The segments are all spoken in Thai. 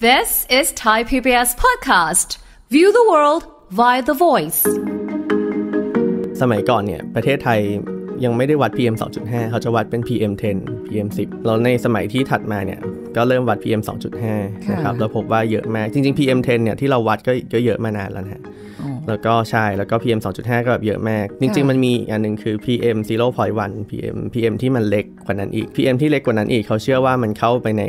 This is Thai PBS podcast. View the world via the voice. สมัยก่อนเนี่ยประเทศไทยยังไม่ได้วัด PM 2.5เขาจะวัดเป็น PM 10 PM 10แล้วในสมัยที่ถัดมาเนี่ยก็เริ่มวัด PM 2.5นะครับเราพบว่าเยอะมากจริงๆ PM 10เนี่ยที่เราวัดก็ก็เยอะมานานแล้วนะแล้วก็ใช่ แล้วก็ PM 2.5 ก็แบบเยอะมาก จริง ๆ มันมีอันหนึ่งคือ PM 0.1 PM PM ที่มันเล็กกว่านั้นอีก PM ที่เล็กกว่านั้นอีกเขาเชื่อว่ามันเข้าไปใน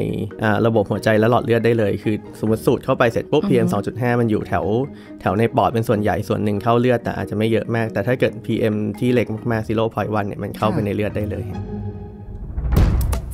ระบบหัวใจและหลอดเลือดได้เลย คือสมมติสูดเข้าไปเสร็จปุ๊บ PM 2.5 มันอยู่แถว แถวในปอดเป็นส่วนใหญ่ ส่วนหนึ่งเข้าเลือด แต่อาจจะไม่เยอะมาก แต่ถ้าเกิด PM ที่เล็กมากๆ0.1เนี่ยมันเข้าไปในเลือดได้เลย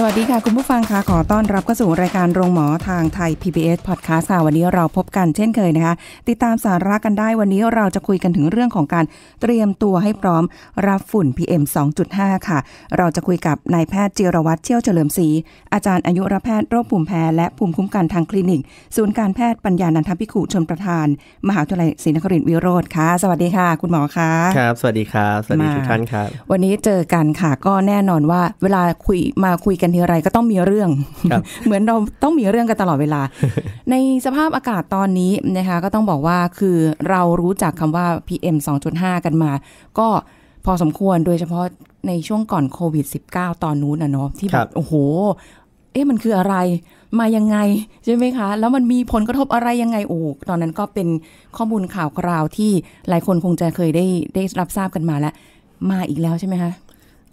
สวัสดีค่ะ คุณผู้ฟังค่ะ ขอต้อนรับเข้าสู่รายการโรงหมอ ทางไทย PBS Podcast วันนี้เราพบกันเช่นเคยนะคะติดตามสาระกันได้วันนี้เราจะคุยกันถึงเรื่องของการเตรียมตัวให้พร้อม รับฝุ่น PM 2.5 ค่ะ เราจะคุยกับนายแพทย์เจรวัตรเชี่ยวเฉลิมศรีอาจารย์อายุรแพทย์โรคภูมิแพ้และภูมิคุ้มกันทางคลินิกศูนย์การแพทย์ปัญญานันทพิคุชนประธาน มหาวิทยาลัยศรีนครินทร์วิโรธค่ะสวัสดีค่ะคุณหมอคะครับสวัสดีครับสวัสดีทุกท่านครับวันนี้เจอกันค่ะก็แน่นอนว่า เวลาคุยมาคุยกันันทีไรก็ต้องมีเรื่องเหมือนเราต้องมีเรื่องกันตลอดเวลา ในสภาพอากาศตอนนี้นะคะก็ต้องบอกว่าคือเรารู้จักคำว่า PM 2.5 กันมา ก็พอสมควรโดยเฉพาะในช่วงก่อนโควิด -19 ตอนนู้นนะเนาะที่แบบโอ้โหเอ๊ะมันคืออะไรมายังไง ใช่ไหมคะ แล้วมันมีผลกระทบอะไรยังไงโอ้ตอนนั้นก็เป็นข้อมูลข่าวคราวที่หลายคนคงจะเคยได้ได้รับทราบกันมาแล้วมาอีกแล้วใช่ไหมคะ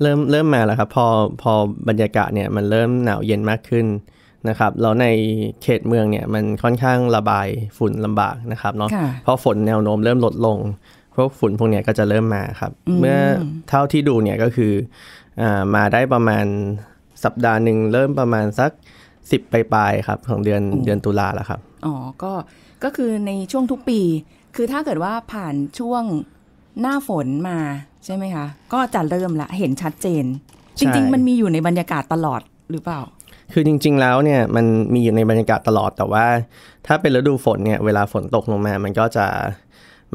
เริ่มเริ่มมาแล้วครับพอพอบรรยากาศเนี่ยมันเริ่มหนาวเย็นมากขึ้นนะครับแล้วในเขตเมืองเนี่ยมันค่อนข้างระบายฝุ่นลำบากนะครับเนาะเพราะฝนแนวโน้มเริ่มลดลงพวกฝุ่นพวกเนี้ยก็จะเริ่มมาครับ เมื่อเท่าที่ดูเนี่ยก็คืออ่ามาได้ประมาณสัปดาห์หนึ่งเริ่มประมาณสักสิบปลายๆครับของเดือนเดือนตุลาแล้วครับอ๋อก็ก็คือในช่วงทุกปีคือถ้าเกิดว่าผ่านช่วงหน้าฝนมาใช่ไหมคะ ก็จะเริ่มละเห็นชัดเจน จริงๆ มันมีอยู่ในบรรยากาศตลอดหรือเปล่า คือจริงๆแล้วเนี่ยมันมีอยู่ในบรรยากาศตลอดแต่ว่า ถ้าเป็นฤดูฝนเนี่ยเวลาฝนตกลงมา มันก็จะ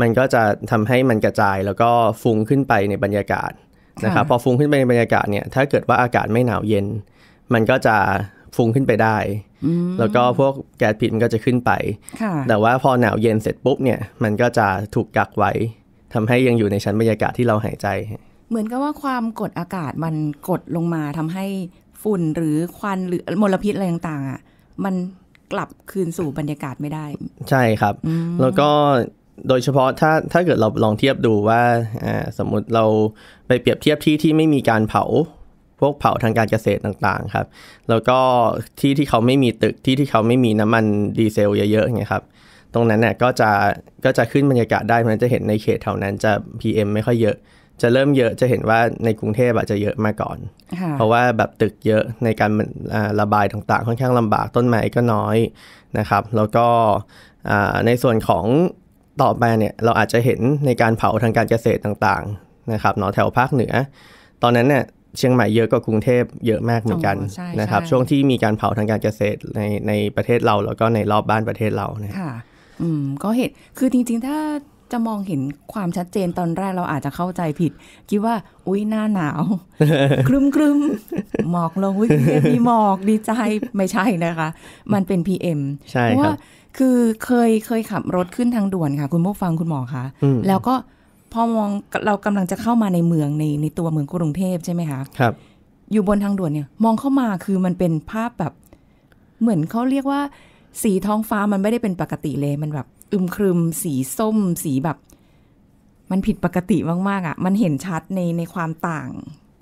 มันก็จะทำให้มันกระจายแล้วก็ฟุ้งขึ้นไปในบรรยากาศนะครับพอฟุ้งขึ้นไปในบรรยากาศเนี่ยถ้าเกิดว่าอากาศไม่หนาวเย็น มันก็จะฟุ้งขึ้นไปได้ แล้วก็พวกแก๊สพิษมันก็จะขึ้นไปแต่ว่าพอหนาวเย็นเสร็จปุ๊บเนี่ยมันก็จะถูกกักไว้ทำให้ยังอยู่ในชั้นบรรยากาศที่เราหายใจ เหมือนกับว่าความกดอากาศมันกดลงมาทำให้ฝุ่นหรือควันหรือมลพิษอะไรต่างๆอ่ะมันกลับคืนสู่บรรยากาศไม่ได้ ใช่ครับแล้วก็โดยเฉพาะ ถ้าถ้าเกิดเราลองเทียบดูว่า สมมุติเราไปเปรียบเทียบที่ที่ไม่มีการเผาพวกเผาทางการเกษตรต่างๆครับ แล้วก็ที่ที่เขาไม่มีตึกที่ที่เขาไม่มีน้ำมันดีเซลเยอะๆไงครับตรงนั้นน่ยก็จะก็จะขึ้นบรรยากาศได้ เพราะนั้นจะเห็นในเขตแถวนั้นจะ PM ไม่ค่อยเยอะจะเริ่มเยอะจะเห็นว่าในกรุงเทพอาจจะเยอะมาก่อน เพราะว่าแบบตึกเยอะในการระบายต่างๆค่อนข้างลำบากต้นไม้ก็น้อยนะครับ แล้วก็ในส่วนของต่อไปเนี่ยเราอาจจะเห็นในการเผาทางการเกษตรต่างๆนะครับเนาะแถวภาคเหนือ ตอนนั้นเนี่ยเชียงใหม่เยอะกว่ากรุงเทพเยอะมากเหมือนกันนะครับ ช่วงที่มีการเผาทางการเกษตรในในประเทศเราแล้วก็ในรอบบ้านประเทศเราเนี่ยอืม ก็เห็น คือจริง ๆ ถ้าจะมองเห็นความชัดเจนตอนแรกเราอาจจะเข้าใจผิด คิดว่า อุ้ยหน้าหนาวครึมครึมหมอกลงอุ้ยมีหมอกดีใจไม่ใช่นะคะ มันเป็น PM ใช่ว่าคือเคยเคยขับรถขึ้นทางด่วนค่ะ คุณผู้ฟังคุณหมอคะแล้วก็พอมองเรากำลังจะเข้ามาในเมืองในในตัวเมืองกรุงเทพใช่ไหมคะ ครับ อยู่บนทางด่วนเนี่ยมองเข้ามาคือมันเป็นภาพแบบเหมือนเขาเรียกว่าสีท้องฟ้ามันไม่ได้เป็นปกติเลยมันแบบอึมครึมสีส้มสีแบบ มันผิดปกติมากๆอะ่ะ มันเห็นชัดในในความต่าง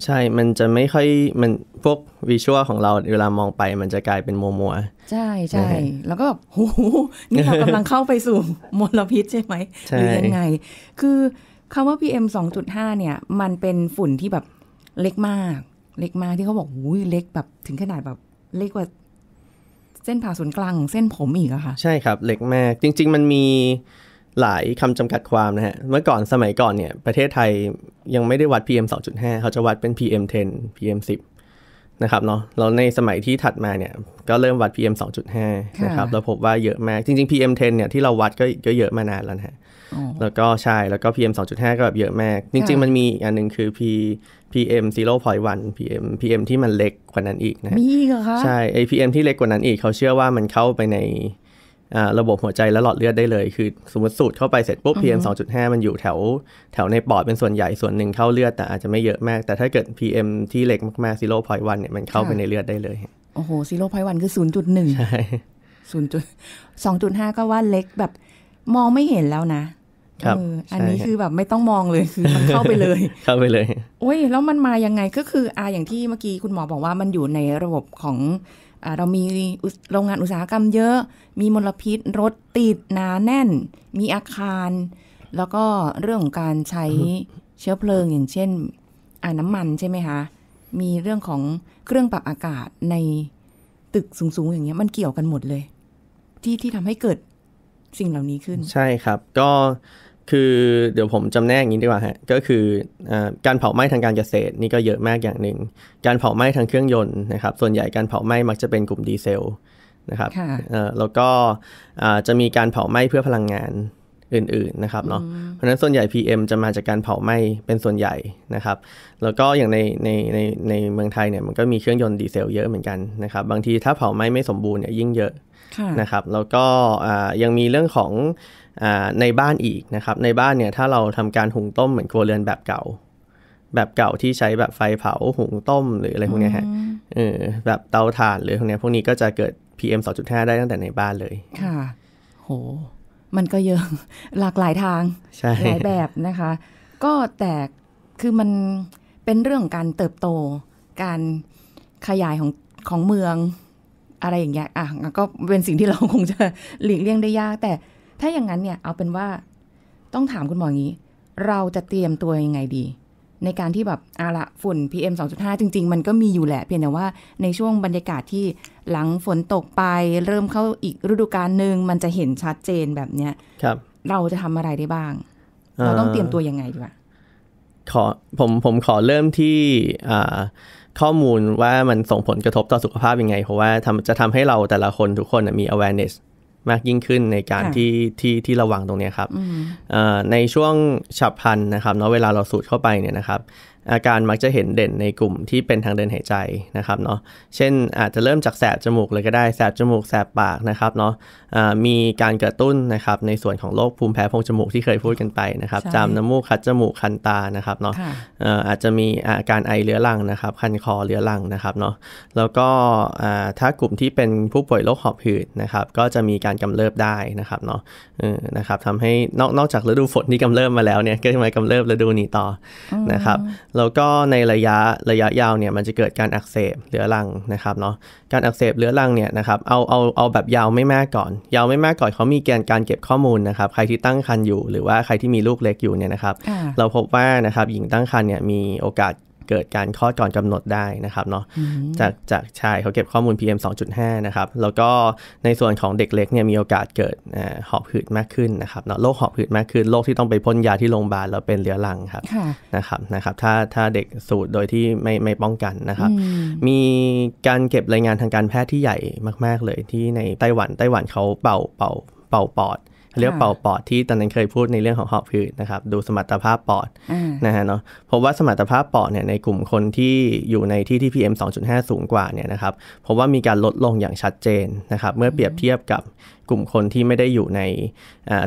ใช่ มันจะไม่ค่อยมันพวกวิชวลของเราเวลามองไป มันจะกลายเป็นมัวมัวใช่ใช่แล้วก็โห นี่เรากำลังเข้าไปสู่มลพิษใช่ไหมหรือยังไง คือคำว่า PM 2.5 เนี่ย มันเป็นฝุ่นที่แบบเล็กมาก เล็กมากที่เขาบอกหุ้ยเล็กแบบ ถึงขนาดแบบเล็กกว่าเส้นผ่าศูนย์กลางงเส้นผมอีกอะค่ะ ใช่ครับเล็กมากจริง ๆ มันมีหลายคำจำกัดความนะฮะ เมื่อก่อนสมัยก่อนเนี่ย ประเทศไทยยังไม่ได้วัด PM 2.5 เขาจะวัดเป็น PM 10 PM 10นะครับเนาะเราในสมัยที่ถัดมาเนี่ยก็เริ่มวัด PM 2.5นะครับเราพบว่าเยอะมากจริง ๆ PM 10เนี่ยที่เราวัดก็ก็เยอะมานานแล้วนะฮะแล้วก็ใช่แล้วก็ PM 2.5 ก็แบบเยอะมาก จริง ๆมันมีอีกอันหนึ่งคือ P PM 0.1 PM PM ที่มันเล็กกว่านั้นอีกนะมีเหรอคะใช่ไอ PM ที่เล็กกว่านั้นอีกเขาเชื่อว่ามันเข้าไปในระบบหัวใจและหลอดเลือดได้เลย คือสมมติสูดเข้าไปเสร็จปุ๊บ PM 2.5มันอยู่แถวแถวในปอดเป็นส่วนใหญ่ส่วนหนึ่งเข้าเลือด แต่อาจจะไม่เยอะมากแต่ถ้าเกิด PM ที่เล็กมากๆ0.1เนี่ยมันเข้าไปในเลือดได้เลยโอ้โห0.1คือ 0.1ใช่ศูนย์จุดสองจุดห้าก็ว่าเล็กแบบมองไม่เห็นแล้วนะอันนี้คือแบบไม่ต้องมองเลยคือมันเข้าไปเลย เข้าไปเลยโอ้ยแล้วมันมายังไงก็คืออาอย่างที่เมื่อกี้คุณหมอบอกว่ามันอยู่ในระบบของเรามีโรงงานอุตสาหกรรมเยอะ มีมลพิษรถติด หนาแน่น มีอาคาร แล้วก็เรื่องของการใช้เชื้อเพลิงอย่างเช่นน้ำมันใช่ไหมคะ มีเรื่องของเครื่องปรับอากาศในตึกสูงๆอย่างเงี้ย มันเกี่ยวกันหมดเลย ที่ที่ทำให้เกิดสิ่งเหล่านี้ขึ้น ใช่ครับก็คือเดี๋ยวผมจำแนกอย่างนี้ดีกว่าฮะก็คืออการเผาไหม้ทางการเกษตรนี่ก็เยอะมากอย่างหนึ่งการเผาไหม้ทางเครื่องยนต์นะครับส่วนใหญ่การเผาไหม้มักจะเป็นกลุ่มดีเซลนะครับแล้วก็จะมีการเผาไหม้เพื่อพลังงานอื่นๆนะครับเนาะเพราะฉะนั้นส่วนใหญ่ PM จะมาจากการเผาไหม้เป็นส่วนใหญ่นะครับ แล้วก็อย่างในในในในเมืองไทยเนี่ยมันก็มีเครื่องยนต์ดีเซลเยอะเหมือนกันนะครับบางทีถ้าเผาไหม้ไม่สมบูรณ์เนี่ยยิ่งเยอะนะครับแล้วก็ยังมีเรื่องของในบ้านอีกนะครับในบ้านเนี่ยถ้าเราทำการหุงต้มเหมือนครัวเรือนแบบเก่า แบบเก่าที่ใช้แบบไฟเผาหุงต้มหรืออะไรพวกนี้ฮะเออแบบเตาถ่านหรือพวกนี้พวกนี้ก็จะเกิด PM 2.5 ได้ตั้งแต่ในบ้านเลยค่ะ โห มันก็เยอะหลากหลายทาง หลายแบบนะคะ ก็แต่คือมันเป็นเรื่องการเติบโตการขยายของของเมืองอะไรอย่างเงี้ยอ่ะก็เป็นสิ่งที่เราคงจะหลีกเลี่ยงได้ยากแต่ถ้าอย่างนั้นเนี่ยเอาเป็นว่าต้องถามคุณหมออยงี้ เราจะเตรียมตัวยังไงดี ในการที่แบบอาละฝุ่น PM 2.5 จริง ๆ มันก็มีอยู่แหละเพียงแต่ว่าในช่วงบรรยากาศที่หลังฝนตกไป เริ่มเข้าอีกฤดูกาลหนึ่งมันจะเห็นชัดเจนแบบเนี้ยครับ เราจะทำอะไรได้บ้าง เราต้องเตรียมตัวยังไงดีวะขอผมผมขอเริ่มที่อ่าข้อมูลว่ามันส่งผลกระทบต่อสุขภาพยังไงเพราะว่าทจะทำให้เราแต่ละคนทุกคนมี awareness มากยิ่งขึ้นในการที่ที่ที่ระวังตรงนี้ครับในช่วงฉับพลันนะครับเนาะเวลาเราสูดเข้าไปเนี่ยนะครับอาการมักจะเห็นเด่นในกลุ่มที่เป็นทางเดินหายใจนะครับเนาะ เช่นอาจจะเริ่มจากแสบจมูกเลยก็ได้ แสบจมูก แสบปากนะครับเนาะมีการกระตุ้นนะครับในส่วนของโรคภูมิแพ้โพรงจมูกที่เคยพูดกันไปนะครับ จามน้ำมูกคัดจมูกคันตานะครับเนาะอาจจะมีอาการไอเรื้อรังนะครับ คันคอเรื้อรังนะครับเนาะ แล้วก็ถ้ากลุ่มที่เป็นผู้ป่วยโรคหอบหืดนะครับ ก็จะมีการกำเริบได้นะครับเนาะนะครับทำให้นอกจากฤดูฝนที่กำเริบมาแล้วเนี่ยก็ำไมากำเริบฤดูนี้ต่อนะครับแล้วก็ในระยะระยะยาวเนี่ยมันจะเกิดการอักเสบเรื้อรังนะครับเนาะการอักเสบเรื้อรังเนี่ยนะครับเอาเอาเอาแบบยาวไม่มากก่อน ยาวไม่มากก่อนเขามีแกนการเก็บข้อมูลนะครับ ใครที่ตั้งครรภ์อยู่หรือว่าใครที่มีลูกเล็กอยู่เนี่ยนะครับ เราพบว่านะครับหญิงตั้งครรภ์เนี่ยมีโอกาสเกิดการคลอดก่อนกำหนดได้นะครับเนาะจากจากชายเขาเก็บข้อมูล PM 2.5นะครับแล้วก็ในส่วนของเด็กเล็กเนี่ยมีโอกาสเกิดหอบหืดมากขึ้นนะครับเนาะโรคหอบหืดมากขึ้นโรคที่ต้องไปพ่นยาที่โรงพยาบาลแล้วเป็นเรื้อรังครับนะครับนะครับถ้าถ้าเด็กสูดโดยที่ไม่ไม่ป้องกันนะครับ มีการเก็บรายงานทางการแพทย์ที่ใหญ่มากๆเลยที่ในไต้หวันไต้หวันเขาเป่าเป่าเป่าปอดเรียกเป่าปอดที่ตอนนั้นเคยพูดในเรื่องของหอบหืดนะครับดูสมรรถภาพปอดนะฮะเนาะพบว่าสมรรถภาพปอดเนี่ยในกลุ่มคนที่อยู่ในที่ที่ PM 2.5 สูงกว่าเนี่ยนะครับพบว่ามีการลดลงอย่างชัดเจนนะครับเมื่อเปรียบเทียบกับกลุ่มคนที่ไม่ได้อยู่ใน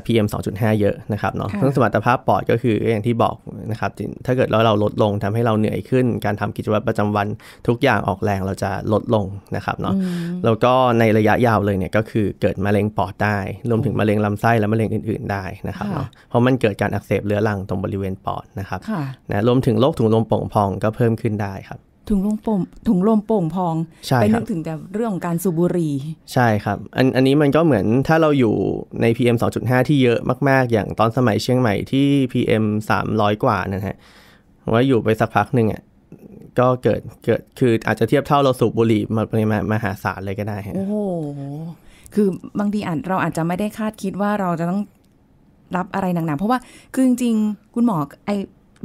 PM 2.5 เยอะนะครับเนาะซึ่งสมรรถภาพปอดก็คืออย่างที่บอกนะครับถ้าเกิดแล้วเราลดลงทำให้เราเหนื่อยขึ้น การทำกิจวัตรประจำวันทุกอย่างออกแรงเราจะลดลงนะครับเนาะแล้วก็ในระยะยาวเลยเนี่ยก็คือเกิดมะเร็งปอดได้ รวมถึงมะเร็งลำไส้และมะเร็งอื่นๆได้นะครับเนาะเพราะมันเกิดการอักเสบเรื้อรังตรงบริเวณปอดนะครับนะรวมถึงโรคถุงลมโป่งพองก็เพิ่มขึ้นได้ครับถุงลมโป่งถุงลมโป่งพอง ไปนึกถึงแต่เรื่องของการสูบบุหรี่ใช่ครับอันอันนี้มันก็เหมือนถ้าเราอยู่ใน PM 2.5 ที่เยอะมากๆ อย่างตอนสมัยเชียงใหม่ที่ PM 300 กว่านะฮะ ว่าอยู่ไปสักพักหนึ่งอ่ะก็เกิดเกิดคืออาจจะเทียบเท่าเราสูบบุหรี่มาปริมาณมหาศาลเลยก็ได้ โอ้โห คือบางทีอาจเราอาจจะไม่ได้คาดคิดว่าเราจะต้องรับอะไรหนักๆ เพราะว่าคือจริงๆคุณหมอไอ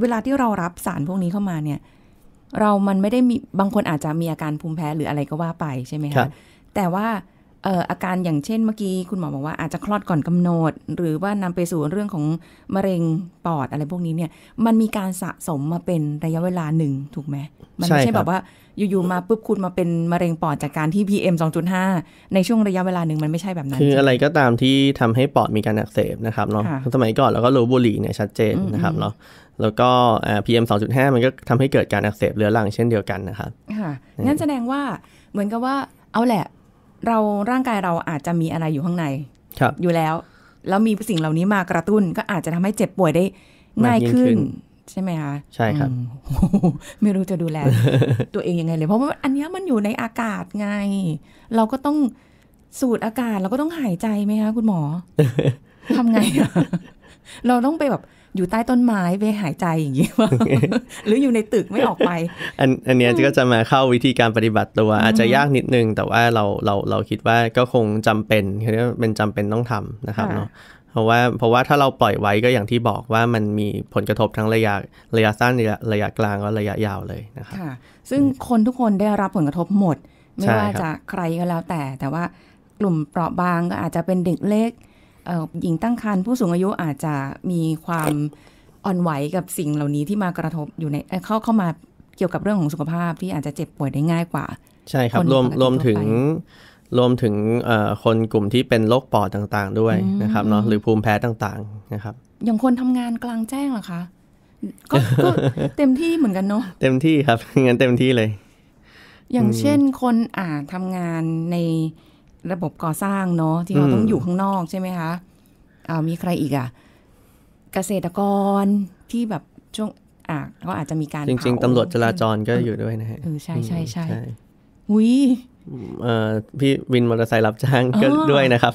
เวลาที่เรารับสารพวกนี้เข้ามาเนี่ยเรามันไม่ได้มีบางคนอาจจะมีอาการภูมิแพ้หรืออะไรก็ว่าไปใช่ไหมคะแต่ว่าเอาการอย่างเช่นเมื่อกี้คุณหมอบอกว่าอาจจะคลอดก่อนกำหนด หรือว่านำไปสู่เรื่องของมะเร็งปอดอะไรพวกนี้เนี่ยมันมีการสะสมมาเป็นระยะเวลาหนึ่งถูกไหมมันไม่ใช่แบบว่าอยู่ๆมาปุ๊บคุณมาเป็นมะเร็งปอดจากการที่ PM 2.5 ในช่วงระยะเวลาหนึ่งมันไม่ใช่แบบนั้น คืออะไรก็ตามที่ทำให้ปอดมีการอักเสบนะครับเนาะสมัยก่อนเราก็รู้บุหรี่เนี่ยชัดเจนนะครับเนาะแล้วก็ PM 2.5 มันก็ทำให้เกิดการอักเสบเรื้อรังเช่นเดียวกันนะครับค่ะงั้นแสดงว่าเหมือนกับว่าเอาแหละเราร่างกายเราอาจจะมีอะไรอยู่ข้างใน ครับ อยู่แล้วแล้วมีสิ่งเหล่านี้มากระตุ้นก็อาจจะทำให้เจ็บป่วยได้ ง่ายขึ้น ใช่ไหมคะใช่ครับไม่รู้จะดูแล ตัวเองยังไงเลย เพราะว่าอันนี้มันอยู่ในอากาศไง เราก็ต้องสูดอากาศเราก็ต้องหายใจไหมคะคุณหมอทำไงเราต้องไปแบบอยู่ใต้ต้นไม้ไปหายใจอย่างนี้ว่าหรืออยู่ในตึกไม่ออกไปอันอันนี้ก็จะมาเข้าวิธีการปฏิบัติตัวอาจจะยากนิดนึง แต่ว่าเราเราเราคิดว่าก็คงจำเป็นคือเป็นจำเป็นต้องทำนะครับเนาะเพราะว่าเพราะว่าถ้าเราปล่อยไว้ก็อย่างที่บอกว่ามันมีผลกระทบทั้งระยะระยะสั้นระยะระยะกลางและระยะยาวเลยนะครับซึ่งคนทุกคนได้รับผลกระทบหมดไม่ว่าจะใครก็แล้วแต่แต่ว่ากลุ่มเปราะบางก็อาจจะเป็นเด็กเล็กหญิงตั้งครรภ์ผู้สูงอายุอาจจะมีความอ่อนไหวกับสิ่งเหล่านี้ที่มากระทบอยู่ใน เข้าเข้ามาเกี่ยวกับเรื่องของสุขภาพที่อาจจะเจ็บป่วยได้ง่ายกว่า ใช่ครับรวมรวมถึงรวมถึงคนกลุ่มที่เป็นโรคปอดต่างๆ ด้วยนะครับเนาะหรือภูมิแพ้ต่างๆ นะครับอย่างคนทำงานกลางแจ้งเหรอคะ ก็เต็มที่เหมือนกันเนาะเต็มที่ครับงั้นเต็มที่เลย อย่างเช่นคนอ่าทำงานในระบบก่อสร้างเนาะที่เราต้องอยู่ข้างนอกใช่ไหมคะเอามีใครอีกอ่ะ เกษตรกรที่แบบช่วงอ่ะก็อาจจะมีการจริงๆตำรวจจราจรก็อยู่ด้วยนะฮะใช่ใช่ใช่หุยเอ่อพี่วินมอเตอร์ไซค์รับจ้างก็ด้วยนะครับ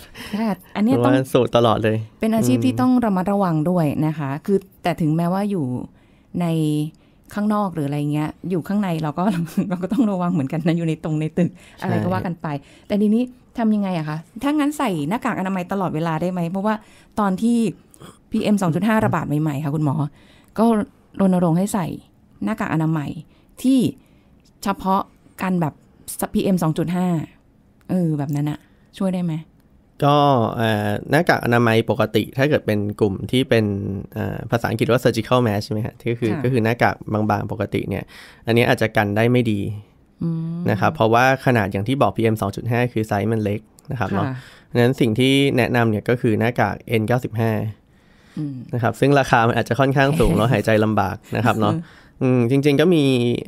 อันนี้ต้องสูตรตลอดเลย เป็นอาชีพที่ต้องระมัดระวังด้วยนะคะ คือแต่ถึงแม้ว่าอยู่ในข้างนอกหรืออะไรเงี้ยอยู่ข้างในเราก็เราก็ต้องระวังเหมือนกันนะอยู่ในตรงในตึกอะไรก็ว่ากันไป แต่ทีนี้ทำยังไงอะคะ ถ้างั้นใส่หน้ากากอนามัยตลอดเวลาได้ไหม เพราะว่าตอนที่พีเออมสงจุดห้าระบาดใหม่ๆค่ะคุณหมอ ก็รณรงค์ให้ใส่หน้ากากอนามัยที่เฉพาะกันแบบพีเออมสงจุดห้าเออแบบนั้นอะช่วยได้ไหม ก็หน้ากากอนามัยปกติถ้าเกิดเป็นกลุ่มที่เป็นภาษาอังกฤษว่า surgical mask ใช่ไหมฮะที่คือก็คือหน้ากากบางๆปกติเนี่ย อันนี้อาจจะกันได้ไม่ดีนะครับเพราะว่าขนาดอย่างที่บอก PM 2.5 คือไซส์มันเล็กนะครับเนาะนั้นสิ่งที่แนะนำเนี่ยก็คือหน้ากาก N95 นะครับซึ่งราคามันอาจจะค่อนข้างสูงเนาะหายใจลำบากนะครับเนาะจริงๆก็มี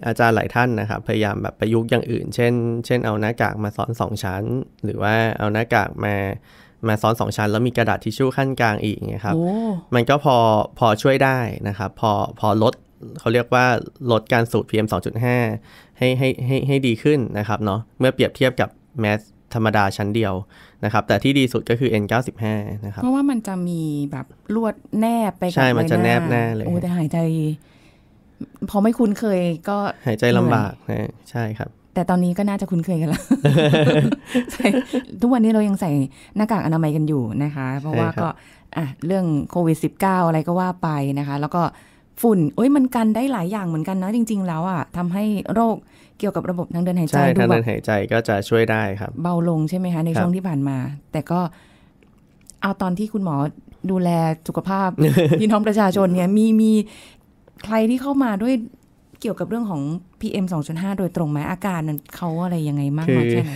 อาจารย์หลายท่านนะครับพยายามแบบประยุกต์อย่างอื่น เช่นเช่นเอาหน้ากากมาซ้อนสองชั้นหรือว่าเอาหน้ากากมามาซ้อนสองชั้น แล้วมีกระดาษทิชชู่ขั้นกลางอีกนะครับมันก็พอพอช่วยได้นะครับพอพอลดเขาเรียกว่าลดการสูด PM 2.5ให้ให้ให้ให้ดีขึ้นนะครับ เนาะเมื่อเปรียบเทียบกับแมสธรรมดาชั้นเดียวนะครับ แต่ที่ดีสุดก็คือ N95 นะครับ เพราะว่ามันจะมีแบบลวดแนบไปใช่ มันจะแนบแน่เลยโอ้แต่หายใจ พอไม่คุ้นเคยก็ หายใจลำบากนะใช่ครับ แต่ตอนนี้ก็น่าจะคุ้นเคยกันแล้วทุกวันนี้เรายังใส่หน้ากากอนามัยกันอยู่นะคะ เพราะว่าก็อ่ะเรื่องโควิด -19 อะไรก็ว่าไปนะคะ แล้วก็ฝุ่นเอ้ยมันกันได้หลายอย่างเหมือนกันนะจริงๆ แล้วอะ่ะ ทำให้โรคเกี่ยวกับระบบทางเดินหายใจใช่ทางเดินหายใจก็จะช่วยได้ครับ เบาลงใช่ไหมคะในช่วงที่ผ่านมา แต่ก็เอาตอนที่คุณหมอดูแลสุขภาพพี่น้องประชาชนเนี่ยมีมีใครที่เข้ามาด้วยกี่ยวกับเรื่องของ PM 2.5 โดยตรงไหมอาการนั้นเขาอะไรยังไงมากน้อยแค่ไหน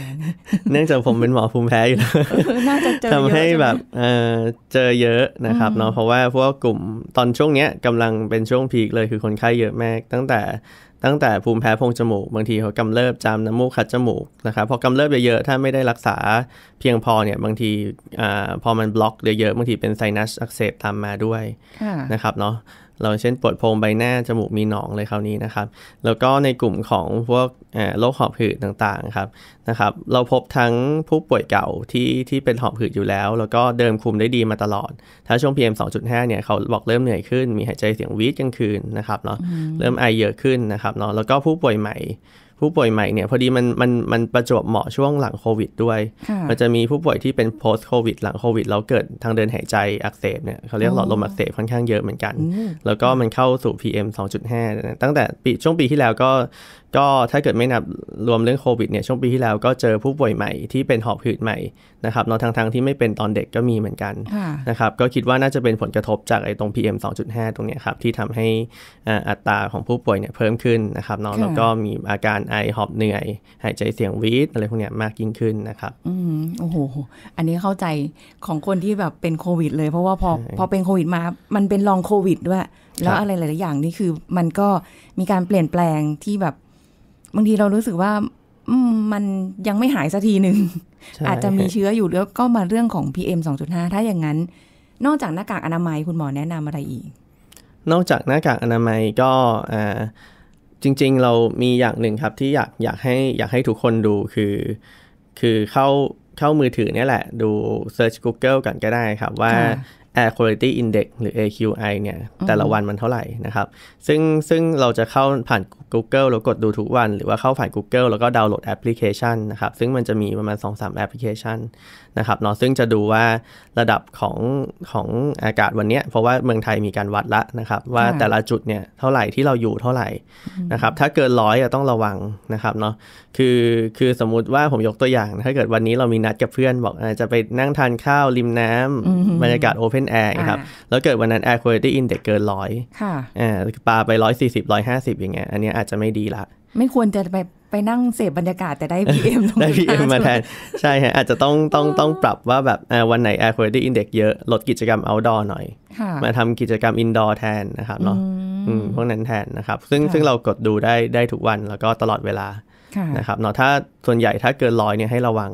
เนื่องจากผมเป็นหมอภูมิแพ้อยู่แล้วน่าจะเจอทำให้แบบเจอเยอะนะครับเนาะเพราะว่าพวกกลุ่มตอนช่วงเนี้ยกำลังเป็นช่วงพีคเลย คือคนไข้เยอะมาก ตั้งแต่ตั้งแต่ภูมิแพ้พงจมูก บางทีเขากำเริบ จามน้ำมูกคัดจมูกนะครับพอกำเริบเยอะๆถ้าไม่ได้รักษาเพียงพอเนี่ยบางทีอพอมันบล็อกเยอะๆบางทีเป็นไซนัสอักเสบตามมาด้วยนะครับเนาะเราเช่นปวดโพรงใบหน้าจมูกมีหนองเลยคราวนี้นะครับ แล้วก็ในกลุ่มของพวกโรคหอบหืดต่างๆครับนะครับเราพบทั้งผู้ป่วยเก่าที่ที่เป็นหอบหืดอยู่แล้ว แล้วก็เดิมคุมได้ดีมาตลอด ถ้าช่วง PM 2.5เนี่ยเขาบอกเริ่มเหนื่อยขึ้นมีหายใจเสียงวีดกลางคืนนะครับเนาะเริ่มไอเยอะขึ้นนะครับเนาะแล้วก็ผู้ป่วยใหม่ผู้ป่วยใหม่เนี่ยพอดีมันมันมันประจวบเหมาะช่วงหลังโควิดด้วย มันจะมีผู้ป่วยที่เป็น post covid หลังโควิด แล้วเกิดทางเดินหายใจอักเสบเนี่ยเขาเรียกหลอดลมอักเสบค่อนข้างเยอะเหมือนกัน แล้วก็มันเข้าสู่ PM 2.5 ตั้งแต่ปีช่วงปีที่แล้วก็ก็ถ้าเกิดไม่นับรวมเรื่องโควิดเนี่ยช่วงปีที่แล้วก็เจอผู้ป่วยใหม่ที่เป็นหอบหืดใหม่นะครับนอนทางทางที่ไม่เป็นตอนเด็กก็มีเหมือนกันนะครับก็คิดว่าน่าจะเป็นผลกระทบจากไอ้ตรง PM 2.5 ตรงเนี้ครับที่ทำให้อัตราของผู้ป่วยเนี่ยเพิ่มขึ้นนะครับนนองแล้วก็มีอาการไอหอบเหนื่อย หายใจเสียงวีดอะไรพวกเนี้ยมากยิ่งขึ้นนะครับอืมโอ้โหอันนี้เข้าใจของคนที่แบบเป็นโควิด เลย เพราะว่าพอพอเป็นโควิดมา มันเป็นลองโควิดด้วยแล้วอะไรหลาย ๆ อย่างนี่คือมันก็มีการเปลี่ยนแปลงที่แบบบางทีเรารู้สึกว่ามันยังไม่หายสักทีหนึ่ง อาจจะมีเชื้ออยู่แล้วก็มาเรื่องของ PM 2.5 ถ้าอย่างนั้น นอกจากหน้ากากอนามัยคุณหมอแนะนำอะไรอีก นอกจากหน้ากากอนามัยก็จริงๆเรามีอย่างหนึ่งครับที่อยากอยากให้อยากให้ทุกคนดูคือ คือเข้าเข้ามือถือนี่แหละ ดู Search Google กันก็ได้ครับว่า Air Quality Index หรือ AQI เนี่ย แต่ละวันมันเท่าไหร่นะครับ ซึ่งซึ่งเราจะเข้าผ่าน Google แล้วกดดูทุกวัน หรือว่าเข้าผ่าน Google แล้วก็ดาวน์โหลดแอปพลิเคชันนะครับ ซึ่งมันจะมีประมาณ 2-3แอปพลิเคชันนะครับเนาะซึ่งจะดูว่าระดับของของอากาศวันนี้ เพราะว่าเมืองไทยมีการวัดละนะครับว่าแต่ละจุดเนี่ยเท่าไหร่ที่เราอยู่เท่าไหร่นะครับถ้าเกินร้อยต้องระวังนะครับเนาะคือคือสมมุติว่าผมยกตัวอย่าง ถ้าเกิดวันนี้เรามีนัดกับเพื่อนบอกจะไปนั่งทานข้าวริมน้ำ บรรยากาศโอเพนแอร์ครับแล้วเกิดวันนั้นแร์คุณภาพอินเด็กเกินร้อยอ่าปาไปร้อยสี่สิบร้อยห้าสิบอย่างเงี้ยอันนี้อาจจะไม่ดีละ ไม่ควรจะไปไปนั่งเสพบรรยากาศ แต่ได้พีเอ็มได้พีเอ็มมาแทนใช่ฮะอาจจะต้องต้องต้องปรับว่าแบบวันไหน Air Quality Index เยอะลดกิจกรรมเอาดอร์หน่อยมาทำกิจกรรมอินดอร์แทนนะครับเนาะพวกนั้นแทนนะครับซึ่งซึ่งเรากดดูได้ได้ทุกวันแล้วก็ตลอดเวลานะครับเนาะถ้าส่วนใหญ่ถ้าเกินร้อยเนี่ยให้ระวัง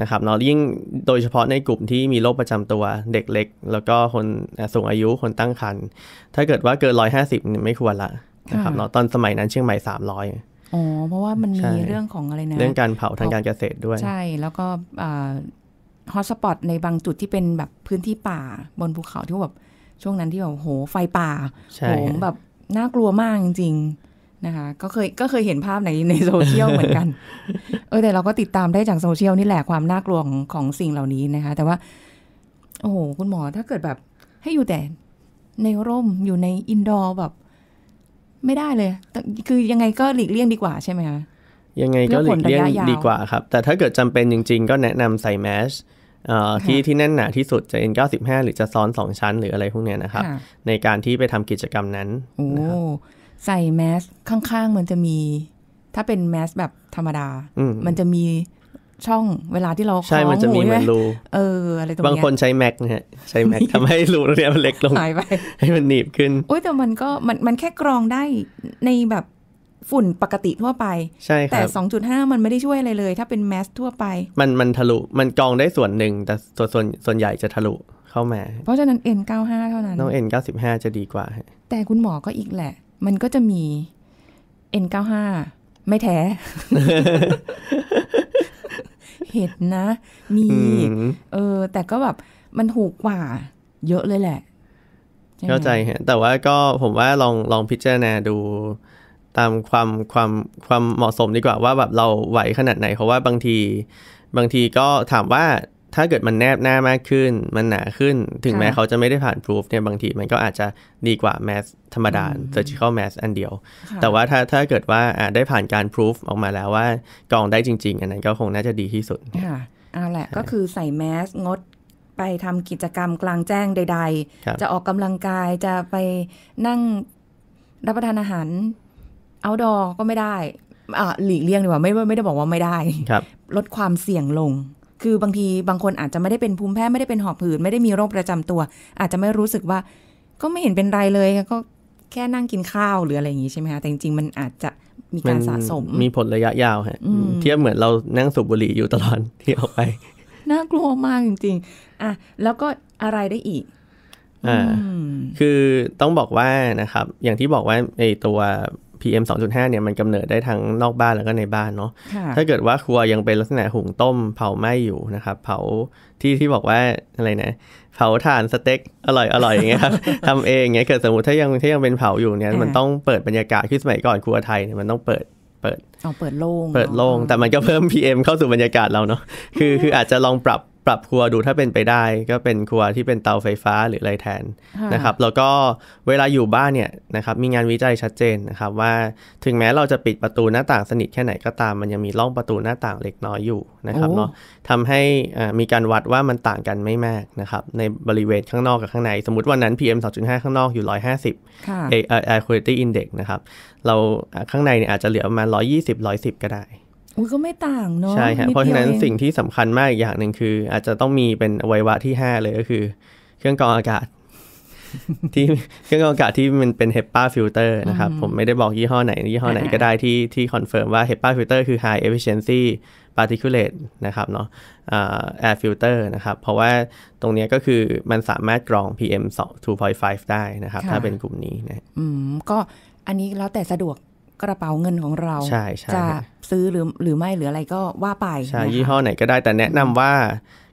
นะครับเนาะยิ่งโดยเฉพาะในกลุ่มที่มีโรคประจำตัวเด็กเล็ก แล้วก็คนสูงอายุคนตั้งครรภ์ถ้าเกิดว่าเกินร้อยห้าสิบไม่ควรละนะครับเนาะตอนสมัยนั้นเชียงใหม่สามร้อยอ๋อ เพราะว่ามันมีเรื่องของอะไรนะ เรื่องการเผาทางการเกษตรด้วย ใช่แล้วก็ฮอสปอตในบางจุดที่เป็นแบบพื้นที่ป่าบนภูเขาที่แบบช่วงนั้นที่แบบโหไฟป่าโหมแบบน่ากลัวมากจริงๆนะคะ ก็เคยก็เคยเห็นภาพในในโซเชียลเหมือนกัน เออแต่เราก็ติดตามได้จากโซเชียลนี่แหละความน่ากลัวของของสิ่งเหล่านี้นะคะ แต่ว่า โอ้โห คุณหมอถ้าเกิดแบบให้อยู่แต่ในร่มอยู่ในอินดอร์แบบไม่ได้เลย คือยังไงก็หลีกเลี่ยงดีกว่าใช่ไหมคะ ยังไงก็หลีกเลี่ยงดีกว่าครับ แต่ถ้าเกิดจำเป็นจริงๆก็แนะนำใส่แมสที่ที่แน่นหนาที่สุดจะ N95 หรือจะซ้อน 2 ชั้นหรืออะไรพวกนี้นะครับ ในการที่ไปทำกิจกรรมนั้นอใส่แมสข้างๆมันจะมี ถ้าเป็นแมสแบบธรรมดา มันจะมีช่องเวลาที่เราใช่มันจะมีเหมือนรูเอออะไรตรงนี้บางคนใช้แม็กนะฮะใช้แม็กทำให้รูตรงนี้มันเล็กลงหายไปให้มันหนีบขึ้นโอ้ยแต่มันก็มันมันแค่กรองได้ในแบบฝุ่นปกติทั่วไปใช่ครับแต่้ามันไม่ได้ช่วยอะไรเลยถ้าเป็นแมส ทั่วไป มันมันทะลุ มันกรองได้ส่วนหนึ่ง แต่ส่วนส่วนส่วนใหญ่จะทะลุเข้ามาเพราะฉะนั้น N95 เท่านั้นต้อง N95 จะดีกว่าแต่คุณหมอก็อีกแหละ มันก็จะมี N95 ไม่แท้เผ็ดนะมี เออ แต่ก็แบบ มันถูกกว่า เยอะเลยแหละ เข้าใจฮะแต่ว่าก็ผมว่าลองลองพิจารณาดู ตามความความความเหมาะสมดีกว่า ว่าแบบเราไหวขนาดไหน เพราะว่าบางที บางทีก็ถามว่าถ้าเกิดมันแนบหน้ามากขึ้น มันหนาขึ้น ถึงแม้เขาจะไม่ได้ผ่านพสูจเนี่ย บางทีมันก็อาจจะดีกว่าแมสธรรมดา surgical mask อันเดียว แต่ว่าถ้าถ้าเกิดว่าได้ผ่านการพสูจออกมาแล้วว่ากองได้จริงๆ อันนั้นก็คงน่าจะดีที่สุดค่ะเอาแหละ ก็คือใส่แมสงดไปทำกิจกรรมกลางแจ้งใดๆ จะออกกำลังกาย จะไปนั่งรับประทานอาหาร เอาดอก็ไม่ได้หลีกเลี่ยงดีกว่าไม่ไม่ได้บอกว่าไม่ได้ลดความเสี่ยงลงคือบางทีบางคนอาจจะไม่ได้เป็นภูมิแพ้ไม่ได้เป็นหอบหืดไม่ได้มีโรคประจำตัว อาจจะไม่รู้สึกว่า ก็ไม่เห็นเป็นไรเลย ก็แค่นั่งกินข้าวหรืออะไรอย่างนี้ใช่ไหมคะแต่จริงๆ มันอาจจะมีการสะสม มีผลระยะยาวฮะเทียบเหมือนเรานั่งสูบบุหรี่อยู่ตลอดที่ออกไปน่ากลัวมากจริง ๆ อ่ะแล้วก็อะไรได้อีก อ่า คือต้องบอกว่านะครับ อย่างที่บอกว่าไอตัว PM 2.5เนี่ยมันกำเนิดได้ทั้งนอกบ้านแล้วก็ในบ้านเนาะ ถ้าเกิดว่าครัวยังเป็นลักษณะหุงต้มเผาไหม้อยู่นะครับเผาที่ที่บอกว่าอะไรนะเผาถ่านสเต็กอร่อยอร่อยอย่างเงี้ยทำเองเงี้ยเกิดสมมติถ้ายังถ้ายังเป็นเผาอยู่เนี่ยมันต้องเปิดบรรยากาศที่สมัยก่อนครัวไทยเนี่ยมันต้องเปิดเปิดเปิดโล่งเปิดโล่งแต่มันก็เพิ่ม PM เข้าสู่บรรยากาศเราเนาะคือคืออาจจะลองปรับปรับครัวดูถ้าเป็นไปได้ก็เป็นครัวที่เป็นเตาไฟฟ้าหรืออะไรแทนนะครับแล้วก็เวลาอยู่บ้านเนี่ยนะครับมีงานวิจัยชัดเจนนะครับว่าถึงแม้เราจะปิดประตูหน้าต่างสนิทแค่ไหนก็ตาม มันยังมีร่องประตูหน้าต่างเล็กน้อยอยู่นะครับเนาะทำให้มีการวัดว่ามันต่างกันไม่มากนะครับในบริเวณข้างนอกกับข้างใน สมมติวันนั้น PM 2.5 ข้างนอกอยู่ 150 air quality index นะครับเราข้างในเนี่ยอาจจะเหลือประมาณ120 110 ก็ได้อุ้ยก็ไม่ต่างเนาะใช่ฮะเพราะฉะนั้นสิ่งที่สำคัญมากอีกอย่างหนึ่งคือ อาจจะต้องมีเป็นอวัยวะที่ห้าเลยก็คือ เครื่องกรองอากาศ ที่เครื่องกรองอากาศที่มันเป็นเฮปปาฟิลเตอร์นะครับ ผมไม่ได้บอกยี่ห้อไหน ยี่ห้อไหนก็ได้ที่ที่คอนเฟิร์มว่าเฮปปาฟิลเตอร์คือ high efficiency particulate นะครับเนาะ air filter นะครับ เพราะว่าตรงนี้ก็คือมันสามารถกรอง PM 2.5 ได้นะครับ ถ้าเป็นกลุ่มนี้นะอืมก็อันนี้แล้วแต่สะดวกกระเป๋าเงินของเราใช่ใชจะซื้อหรือหรือไม่หรืออะไรก็ว่าไปใช่ยี่ห้อไหนก็ได้แต่แนะนำว่า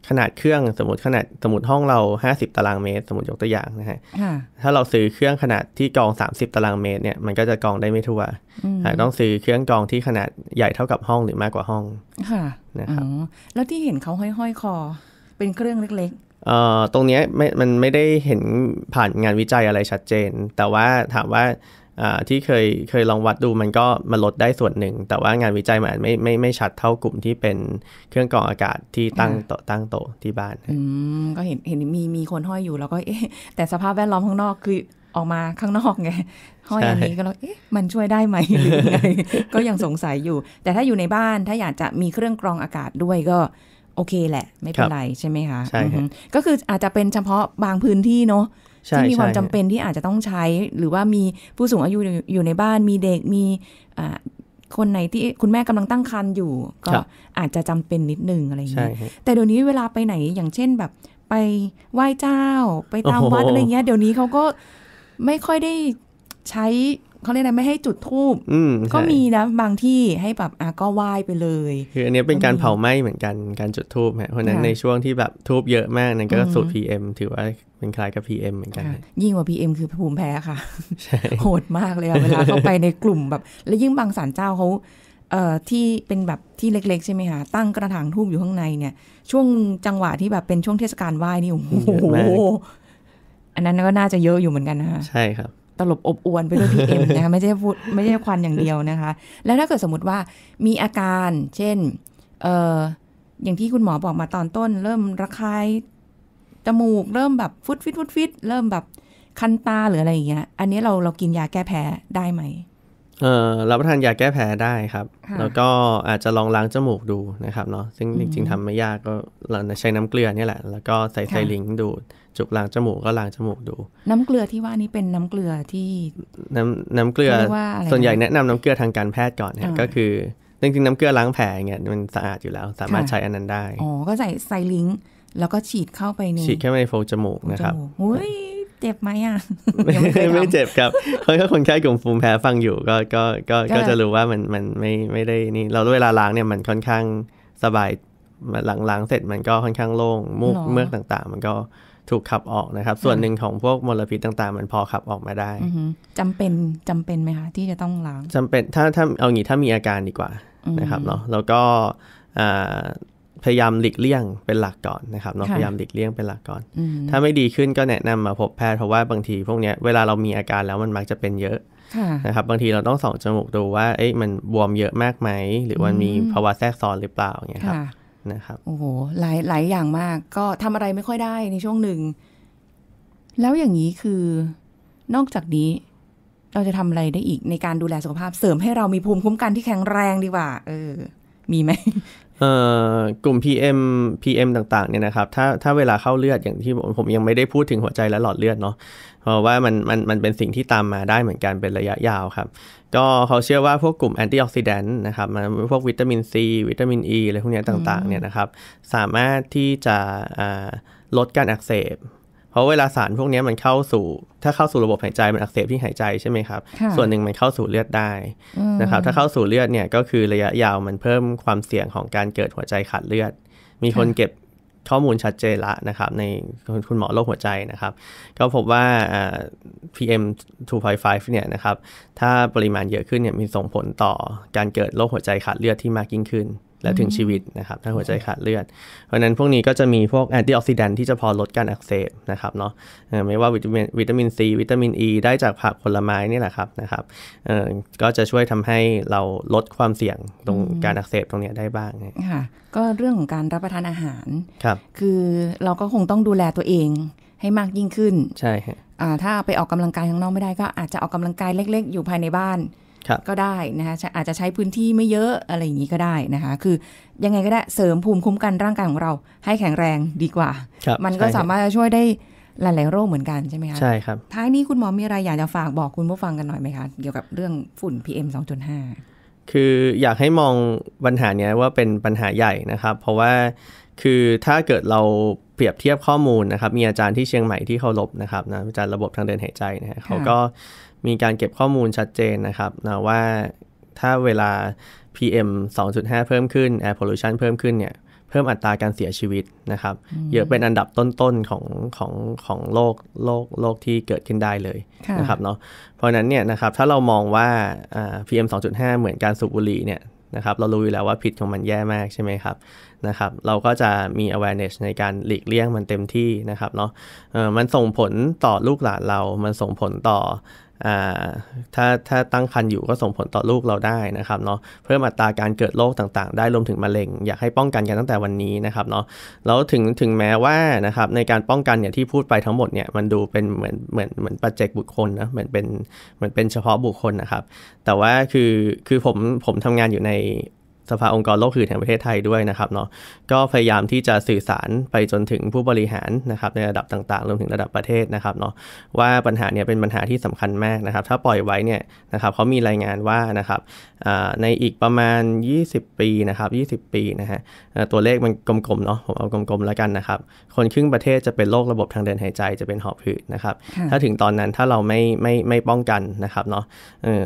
ขนาดเครื่องสมมติขนาดสมมติห้องเรา 50 ตารางเมตร สมมติยกตัวอย่างนะฮะถ้าเราซื้อเครื่องขนาดที่กอง 30 ตารางเมตรเนี่ยมันก็จะกองได้ไม่ทั่วต้องซื้อเครื่องกองที่ขนาดใหญ่เท่ากับห้องหรือมากกว่าห้องค่ะนะครับแล้วที่เห็นเขาห้อย ๆ คอเป็นเครื่องเล็กตรงนี้ไม่มันไม่ได้เห็นผ่านงานวิจัยอะไรชัดเจน แต่ว่าถามว่าที่เคยเคยลองวัดดูมันก็มาลดได้ส่วนหนึ่ง แต่ว่างานวิจัยมันไม่ไม่ไม่ชัดเท่ากลุ่มที่เป็นเครื่องกรองอากาศที่ตั้งโตตั้งโตที่บ้านก็เห็นเห็นมีมีคนห้อยอยู่แล้วก็เอ๊ะแต่สภาพแวดล้อมข้างนอกคือออกมาข้างนอกไงห้อยอันนี้ก็แล้วเอ๊ะมันช่วยได้ไหมหรือไงก็ยังสงสัยอยู่ แต่ถ้าอยู่ในบ้านถ้าอยากจะมีเครื่องกรองอากาศด้วยก็โอเคแหละ ไม่เป็นไรใช่ไหมคะก็คืออาจจะเป็นเฉพาะบางพื้นที่เนาะที่มีความจำเป็นที่อาจจะต้องใช้หรือว่ามีผู้สูงอายุอยู่ในบ้าน มีเด็กมีคนไหนที่คุณแม่กำลังตั้งครรภ์อยู่ ก็อาจจะจำเป็นนิดนึงอะไรอย่างเงี้ยแต่เดี๋ยวนี้เวลาไปไหนอย่างเช่นแบบไปไหว้เจ้า ไปตามวัดอะไรเงี้ยเดี๋ยวนี้เขาก็ไม่ค่อยได้ใช้เขาเรียกอะไรไม่ให้จุดทูบก็มีนะ บางที่ให้แบบอ่ะก็ไหว้ไปเลย คืออันนี้เป็นการเผาไหม้เหมือนกันการจุดทูบฮะเพราะนั้นในช่วงที่แบบทูบเยอะมากนั่นก็สูตร PM ถือว่าเป็นคล้ายกับ PM เหมือนกันยิ่งกว่า PM คือภูมิแพ้ค่ะโหดมากเลยเวลาเข้าไปในกลุ่มแบบ แล้วยิ่งบางสารเจ้าเขาเอ่อที่เป็นแบบที่เล็กๆใช่ไหมคะตั้งกระถางทูบอยู่ข้างในเนี่ยช่วงจังหวะที่แบบเป็นช่วงเทศกาลไหว้นี่โอ้โหอันนั้นก็น่าจะเยอะอยู่เหมือนกันนะคะใช่ครับลบอบอวนไปด้วยพีเอ็มนะคะไม่ใช่พูดไม่ใช่ควันอย่างเดียวนะคะ แล้วถ้าเกิดสมมติว่ามีอาการ เช่นเอออย่างที่คุณหมอบอกมาตอนต้น เริ่มระคายจมูก เริ่มแบบฟุดฟิตฟุดฟิตเริ่มแบบคันตาหรืออะไรอย่างเงี้ย อันนี้เราเรากินยาแก้แพ้ได้ไหมเออรับประทานยาแก้แพ้ได้ครับ แล้วก็อาจจะลองล้างจมูกดูนะครับเนาะซึ่งจริงๆทำไม่ยากก็ใช้น้ำเกลือนี่แหละแล้วก็ใส่ไซลิงดูดจุกล้างจมูกก็ล้างจมูกดู น้ำเกลือที่ว่านี้เป็นน้ำเกลือที่ น้ำน้ำเกลือ ส่วนใหญ่แนะนำน้ำเกลือทางการแพทย์ก่อนเนี่ยก็คือ จริงงน้ำเกลือล้างแผลเงี้ยมันสะอาดอยู่แล้วสามารถใช้อันนั้นได้ อ๋อ ก็ใส่ไซลิงแล้วก็ฉีดเข้าไปในฉีดเข้าไปในโฟจมูกนะครับโอ้ยเจ็บไหมอ่ะไม่เจ็บครับเพราะถ้าคนไข้กลุ่มฟูมแพ้ฟังอยู่ก็ก็ก็ก็จะรู้ว่ามันมันไม่ไม่ได้นี่เราเวลาล้างเนี่ยมันค่อนข้างสบาย หลังล้างเสร็จมันก็ค่อนข้างโล่งมูกเมือกต่างๆ มันก็ถูกขับออกนะครับ ส่วนหนึ่งของพวกมลพิษต่าง ๆ มันพอขับออกมาได้จำเป็นจำเป็นไหมคะที่จะต้องล้างจำเป็นถ้าถ้าเอางี้ถ้ามีอาการดีกว่านะครับเนาะแล้วก็พยายามหลีกเลี่ยงเป็นหลักก่อนนะครับเนาะพยายามหลีกเลี่ยงเป็นหลักก่อน ถ้าไม่ดีขึ้นก็แนะนำมาพบแพทย์เพราะว่าบางที พวกเนี้ยเวลาเรามีอาการแล้วมันมักจะเป็นเยอะนะครับ บางทีเราต้องส่องจมูกดูว่าเอ๊ะมันบวมเยอะมากไหมหรือมันมีภาวะแทรกซ้อนหรือเปล่าเงี้ยครับนะครับโอ้โห หลายหลายอย่างมากก็ทำอะไรไม่ค่อยได้ในช่วงหนึ่ง แล้วอย่างนี้คือนอกจากนี้เราจะทำอะไรได้อีกในการดูแลสุขภาพ เสริมให้เรามีภูมิคุ้มกันที่แข็งแรงดีกว่า เออ มีไหมกลุ่ม PM PM ต่างๆเนี่ยนะครับถ้าถ้าเวลาเข้าเลือดอย่างที่ผมยังไม่ได้พูดถึงหัวใจและหลอดเลือดเนาะเพราะว่ามันมันมันเป็นสิ่งที่ตามมาได้เหมือนกันเป็นระยะยาวครับ ก็เขาเชื่อว่าพวกกลุ่มแอนตี้ออกซิแดนต์นะครับพวกวิตามินซีวิตามินอ e, ีอะไรพวกนี้ต่างๆเนี่ยนะครับสามารถที่จะลดการอักเสบเพราะเวลาสารพวกนี้มันเข้าสู่ ถ้าเข้าสู่ระบบหายใจมันอักเสบที่หายใจใช่ไหมครับ ส่วนหนึ่งมันเข้าสู่เลือดได้นะครับถ้าเข้าสู่เลือดเนี่ยก็คือระยะยาวมันเพิ่มความเสี่ยงของการเกิดหัวใจขาดเลือด มีคนเก็บข้อมูลชัดเจนละนะครับในคุณหมอโรคหัวใจนะครับ ก็พบว่า PM 2.5 เนี่ยนะครับถ้าปริมาณเยอะขึ้นเนี่ยมีส่งผลต่อการเกิดโรคหัวใจขาดเลือดที่มากยิ่งขึ้นและถึงชีวิตนะครับถ้าหัวใจขาดเลือด เพราะนั้นพวกนี้ก็จะมีพวกแอนตี้ออกซิแดนที่จะพอลดการอักเสบนะครับเนาะไม่ว่าวิตามินวิตามินซีวิตามินอ e ีได้จากผักผลไม้นี่แหละครับนะครับก็จะช่วยทำให้เราลดความเสี่ยงตรงการอักเสบตรงนี้ได้บ้างค่ะก็เรื่องของการรับประทานอาหารครับคือเราก็คงต้องดูแลตัวเองให้มากยิ่งขึ้นใช่ถ้าไปออกกำลังกายข้างนอกไม่ได้ก็อาจจะออกกำลังกายเล็กๆ อยู่ภายในบ้านก็ได้ นะคะอาจจะใช้พื้นที่ไม่เยอะอะไรอย่างนี้ก็ได้นะคะคือยังไงก็ได้ เสริมภูมิคุ้มกันร่างกายของเรา ให้แข็งแรงดีกว่ามันก็สามารถจะช่วยได้หลาย ๆ โรคเหมือนกันใช่ไหมคะใช่ครับท้ายนี้คุณหมอมีอะไรอยากจะฝากบอกคุณผู้ฟังกันหน่อยไหมคะเกี่ยวกับเรื่องฝุ่น PM 2.5คืออยากให้มองปัญหานี้ว่าเป็นปัญหาใหญ่นะครับ เพราะว่าคือถ้าเกิดเราเปรียบเทียบข้อมูลนะครับ มีอาจารย์ที่เชียงใหม่ที่เขาลบนะครับนะอาจารย์ระบบทางเดินหายใจนะฮะเขาก็มีการเก็บข้อมูลชัดเจนนะครับนะว่าถ้าเวลา PM 2.5 เพิ่มขึ้น Air Pollution เพิ่มขึ้นเนี่ยเพิ่มอัตราการเสียชีวิตนะครับเยอะเป็นอันดับต้นๆ ของของของโลกโลกโลกที่เกิดขึ้นได้เลยนะครับเนาะเพราะนั้นเนี่ยนะครับถ้าเรามองว่า PM 2.5 เหมือนการสูบบุหรี่เนี่ยนะครับเรารู้อยู่แล้วว่าพิษของมันแย่มากใช่ไหมครับนะครับ เราก็จะมี awareness ในการหลีกเลี่ยงมันเต็มที่นะครับเนาะมันส่งผลต่อลูกหลานเรา มันส่งผลต่อถ้าถ้าตั้งครรภ์อยู่ก็ส่งผลต่อลูกเราได้นะครับเนาะเพิ่มอัตราการเกิดโรคต่างๆ ได้รวมถึงมะเร็ง อยากให้ป้องกันกันตั้งแต่วันนี้นะครับเนาะแล้วถึงถึงแม้ว่านะครับในการป้องกันเนี่ยที่พูดไปทั้งหมดเนี่ยมันดูเป็นเหมือนเหมือนเหมือนปัจเจกบุคคลนะเหมือนเป็นเหมือนเป็นเฉพาะบุคคลนะครับแต่ว่าคือคือผมผมทำงานอยู่ในสภาองค์กรโลกหืนแห่งประเทศไทยด้วยนะครับเนาะก็พยายามที่จะสื่อสารไปจนถึงผู้บริหารนะครับในระดับต่างๆรวมถึงระดับประเทศนะครับเนาะว่าปัญหาเนี่ยเป็นปัญหาที่สำคัญมากนะครับ ถ้าปล่อยไว้เนี่ยนะครับเขามีรายงานว่านะครับในอีกประมาณ 20 ปีนะครับ20 ปีนะฮะตัวเลขมันกลมๆเนาะผมเอากลมๆแล้วกันนะครับ คนครึ่งประเทศจะเป็นโรคระบบทางเดินหายใจจะเป็นหอบหืดนะครับ ถ้าถึงตอนนั้นถ้าเราไม่ไม่ไม่ป้องกันนะครับเนาะ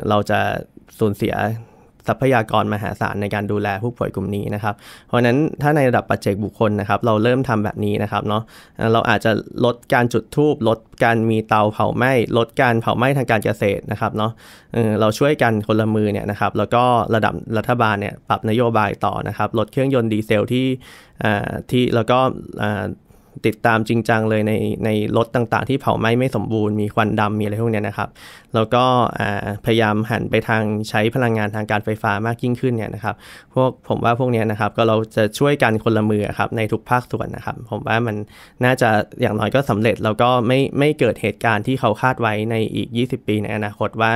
เราจะสูญเสียทรัพยากรมหาศาลในการดูแลผู้ป่วยกลุ่มนี้นะครับเพราะนั้นถ้าในระดับปัจเจกบุคคลนะครับ เราเริ่มทำแบบนี้นะครับเนาะเราอาจจะลดการจุดทูบลดการมีเตาเผาไหม้ลดการเผาไหม้ทางการเกษตรนะครับเนาะเราช่วยกันคนละมือเนี่ยนะครับแล้วก็ระดับรัฐบาลเนี่ยปรับนโยบายต่อนะครับลดเครื่องยนต์ดีเซลที่ที่แล้วก็ติดตามจริงจังเลยในในรถต่างๆที่เผาไหม้ไม่สมบูรณ์มีควันดำมีอะไรพวกนี้นะครับแล้วก็พยายามหันไปทางใช้พลังงานทางการไฟฟ้ามากยิ่งขึ้นเนี่ยนะครับพวกผมว่าพวกนี้นะครับก็เราจะช่วยกันคนละมือครับในทุกภาคส่วนนะครับผมว่ามันน่าจะอย่างน้อยก็สำเร็จแล้วก็ไม่ไม่เกิดเหตุการณ์ที่เขาคาดไว้ในอีก 20 ปีในอนาคตว่า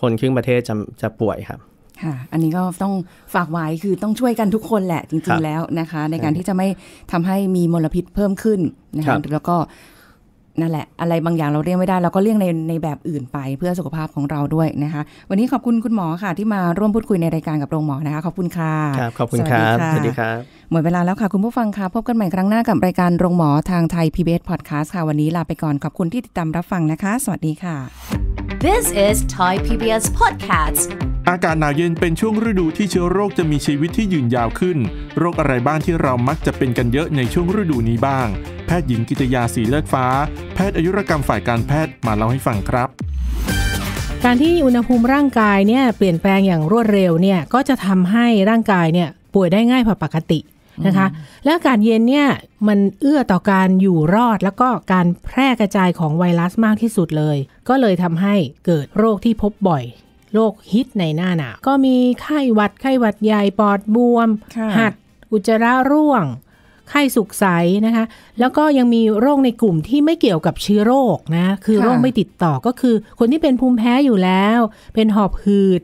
คนครึ่งประเทศจะจะป่วยครับค่ะ อันนี้ก็ต้องฝากไว้ คือต้องช่วยกันทุกคนแหละจริงๆแล้วนะคะในการที่จะไม่ทำให้มีมลพิษเพิ่มขึ้นนะคะ แล้วก็นั่นแหละอะไรบางอย่างเราเลี่ยงไม่ได้ เราก็เลี่ยงในในแบบอื่นไปเพื่อสุขภาพของเราด้วยนะคะ วันนี้ขอบคุณคุณหมอค่ะที่มาร่วมพูดคุยในรายการกับโรงหมอนะคะ ขอบคุณค่ะ ครับ ขอบคุณครับ สวัสดีครับหมดเวลาแล้วค่ะคุณผู้ฟังค่ะพบกันใหม่ครั้งหน้ากับรายการโรงหมอทางไทย PBS Podcast ค่ะวันนี้ลาไปก่อน ขอบคุณที่ติดตามรับฟังนะคะ สวัสดีค่ะ This is Thai PBS Podcast อากาศหนาวเย็นเป็นช่วงฤดูที่เชื้อโรคจะมีชีวิตที่ยืนยาวขึ้น โรคอะไรบ้างที่เรามักจะเป็นกันเยอะในช่วงฤดูนี้บ้าง แพทย์หญิงกิตยาสีเลือดฟ้า แพทย์อายุรกรรมฝ่ายการแพทย์มาเล่าให้ฟังครับ การที่อุณหภูมิร่างกายเนี่ยเปลี่ยนแปลงอย่างรวดเร็วเนี่ยก็จะทำให้ร่างกายเนี่ยป่วยได้ง่ายผิ่าปกตินะคะและอากาศเย็นเนี่ยมันเอื้อต่อการอยู่รอดแล้วก็การแพร่กระจายของไวรัสมากที่สุดเลย ก็เลยทำให้เกิดโรคที่พบบ่อยโรคฮิตในหน้าหนาวก็มีไข้หวัดไข้หวัดใหญ่ ปอดบวม หัด อุจจาระร่วง ไข้สุกใสนะคะ แล้วก็ยังมีโรคในกลุ่มที่ไม่เกี่ยวกับเชื้อโรคนะ คือโรคไม่ติดต่อก็คือคนที่เป็นภูมิแพ้อยู่แล้ว เป็นหอบหืด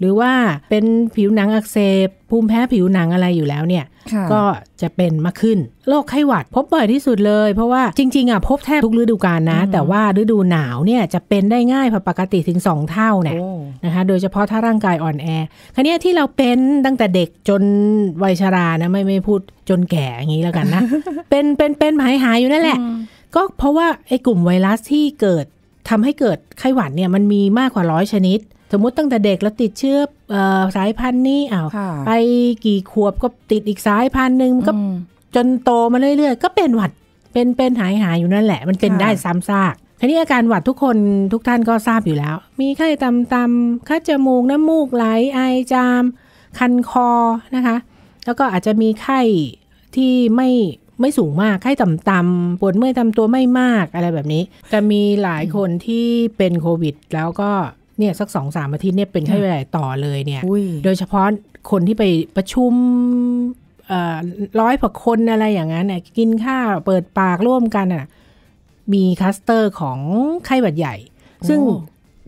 หรือว่าเป็นผิวหนังอักเสบภูมิแพ้ผิวหนังอะไรอยู่แล้วเนี่ย ก็จะเป็นมากขึ้นโรคไข้หวัดพบบ่อยที่สุดเลยเพราะว่าจริงๆอ่ะพบแทบทุกฤดูกาลนะ แต่ว่าฤดูหนาวเนี่ย จะเป็นได้ง่ายพอปกติถึง 2 เท่าเนี่ยนะคะโดยเฉพาะถ้าร่างกายอ่อนแอคันนี้ที่เราเป็นตั้งแต่เด็กจนวัยชรานะไม่ไม่พูดจนแก่อย่างนี้แล้วกันนะเป็นเป็นเป็นหายหายอยู่นั่นแหละ ก็เพราะว่าไอ้กลุ่มไวรัสที่เกิดทำให้เกิดไข้หวัดเนี่ยมันมีมากกว่าร้อยชนิดสมมติตั้งแต่เด็กแล้วติดเชื้อสายพันธุ์นี้อ้าวไปกี่ขวบก็ติดอีกสายพันธุ์หนึ่งก็จนโตมาเรื่อย ๆ ก็เป็นหวัดเป็นเป็นหายหายอยู่นั่นแหละ มันเป็นได้ซ้ำซากทีนี้อาการหวัดทุกคนทุกท่านก็ทราบอยู่แล้ว มีไข้ต่ำๆคัดจมูก น้ำมูกไหลไอจามคันคอนะคะ แล้วก็อาจจะมีไข้ที่ไม่ไม่สูงมากไข้ต่ำๆปวดเมื่อยตามตัวไม่มากอะไรแบบนี้จะมีหลายคนที่เป็นโควิด แล้วก็เนี่ยสักสองสามอาทิตย์เนี่ยเป็นไข้ใหญ่ต่อเลยเนี่ยโดยเฉพาะคนที่ไปประชุมร้อยผั่าคนอะไรอย่างนั้นเนี่ยกินข้าวเปิดปากร่วมกันอ่ะ มีคัสเตอร์ของไข้หวัดใหญ่ ซึ่ง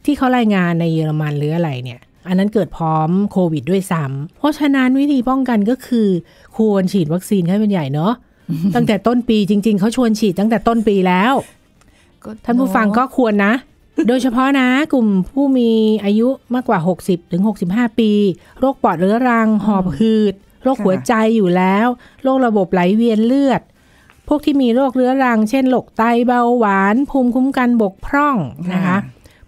ที่เขารายงานในเยอรมันหรืออะไรเนี่ยอันนั้นเกิดพร้อมโควิดด้วยซ้ำเพราะฉะนั้นวิธีป้องกันก็คือ ควรฉีดวัคซีนไข้หวัดใหญ่เนาะตั้งแต่ต้นปีจริงๆเขาชวนฉีดตั้งแต่ต้นปีแล้วท่านผู้ฟังก็ควรนะโดยเฉพาะนะกลุ่มผู้มีอายุมากกว่า 60ถึง65 ปี โรคปอดเรื้อรังหอบหืด โรคหัวใจอยู่แล้ว โรคระบบไหลเวียนเลือด พวกที่มีโรคเรื้อรัง เช่นโรคไตเบาหวาน ภูมิคุ้มกันบกพร่องนะคะ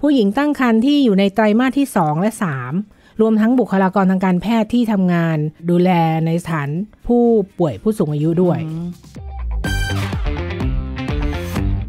ผู้หญิงตั้งครรภ์ที่อยู่ในไตรมาสที่ 2 และ 3 รวมทั้งบุคลากรทางการแพทย์ที่ทำงาน ดูแลในสถานผู้ป่วยผู้สูงอายุด้วย